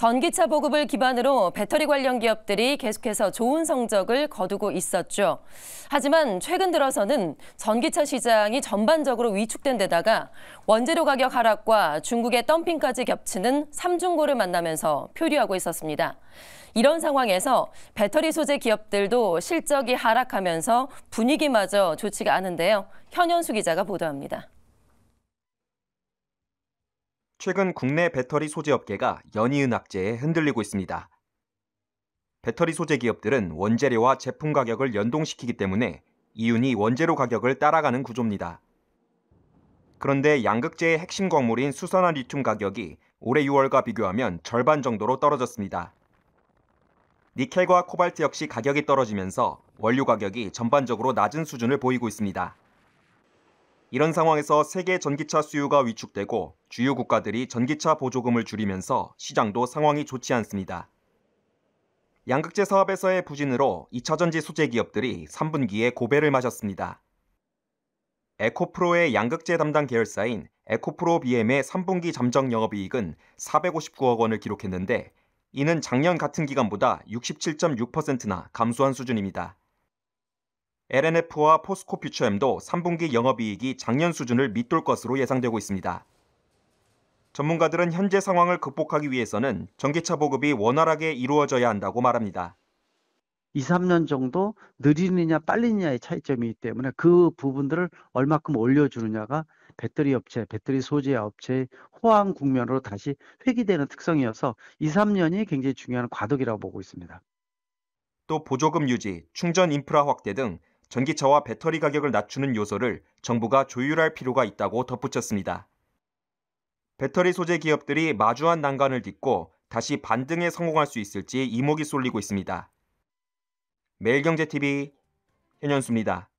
전기차 보급을 기반으로 배터리 관련 기업들이 계속해서 좋은 성적을 거두고 있었죠. 하지만 최근 들어서는 전기차 시장이 전반적으로 위축된 데다가 원재료 가격 하락과 중국의 덤핑까지 겹치는 삼중고를 만나면서 표류하고 있었습니다. 이런 상황에서 배터리 소재 기업들도 실적이 하락하면서 분위기마저 좋지가 않은데요. 현현수 기자가 보도합니다. 최근 국내 배터리 소재 업계가 연이은 악재에 흔들리고 있습니다. 배터리 소재 기업들은 원재료와 제품 가격을 연동시키기 때문에 이윤이 원재료 가격을 따라가는 구조입니다. 그런데 양극재의 핵심 광물인 수산화 리튬 가격이 올해 6월과 비교하면 절반 정도로 떨어졌습니다. 니켈과 코발트 역시 가격이 떨어지면서 원료 가격이 전반적으로 낮은 수준을 보이고 있습니다. 이런 상황에서 세계 전기차 수요가 위축되고 주요 국가들이 전기차 보조금을 줄이면서 시장도 상황이 좋지 않습니다. 양극재 사업에서의 부진으로 2차전지 소재 기업들이 3분기에 고배를 마셨습니다. 에코프로의 양극재 담당 계열사인 에코프로 BM의 3분기 잠정 영업이익은 459억 원을 기록했는데 이는 작년 같은 기간보다 67.6%나 감소한 수준입니다. LNF와 포스코 퓨처엠도 3분기 영업이익이 작년 수준을 밑돌 것으로 예상되고 있습니다. 전문가들은 현재 상황을 극복하기 위해서는 전기차 보급이 원활하게 이루어져야 한다고 말합니다. 2, 3년 정도 느리느냐 빨리느냐의 차이점이기 때문에 그 부분들을 얼마큼 올려주느냐가 배터리 업체, 배터리 소재 업체의 호황 국면으로 다시 회귀되는 특성이어서 2, 3년이 굉장히 중요한 과도기라고 보고 있습니다. 또 보조금 유지, 충전 인프라 확대 등 전기차와 배터리 가격을 낮추는 요소를 정부가 조율할 필요가 있다고 덧붙였습니다. 배터리 소재 기업들이 마주한 난관을 딛고 다시 반등에 성공할 수 있을지 이목이 쏠리고 있습니다. 매일경제TV 현현수입니다.